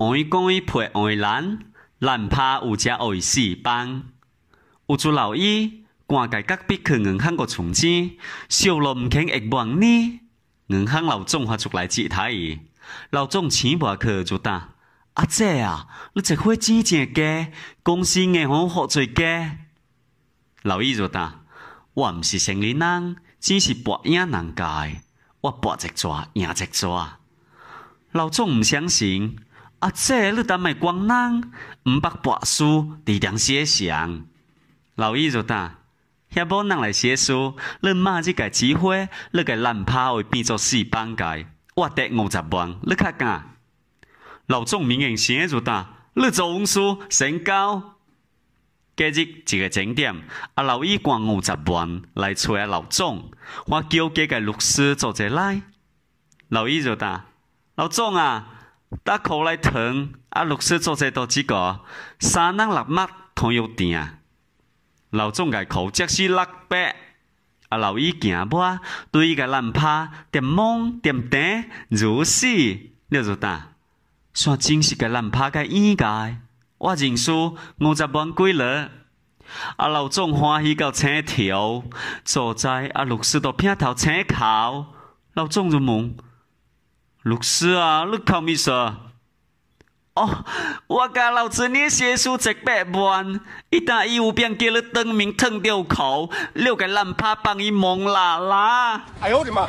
黄衣公衣配人，难蓝，有只黄衣士帮。有组老伊赶在隔壁去银行个存钱，收入唔肯一万呢。银行老总发出来指台伊，老总钱博去就呾阿姐啊！你即块钱真个公司银行负债个，老伊就呾我毋是成年人，只是博影难解，我博一撮赢一撮。老总唔相信。阿姐，你当卖光人，唔八读书，字点写相。老姨就答：遐无人来写书，你骂即个指挥，你个烂拍会变作四帮介，我得五十万，你较敢？老总明显写就答：你做文书，成交。今日一个整点，啊，老姨管五十万来找啊老总，我叫几个律师做者来。老姨就答：老总啊。打口来疼，啊！六十做在多几个，三蚊六蚊同要点。老总改口即是六百，啊！老伊惊无，对一个难怕，点懵点呆，如是了如呾。算真是个难怕个冤家，我认输五十万几了。啊！老总欢喜到青跳，坐在啊！六十到片头青哭，老总就梦。老师啊，你考多少？哦，我家老子念些书才百万，一旦义务兵给了登明腾掉口，六个烂牌帮伊蒙啦啦。哎呦，我的妈！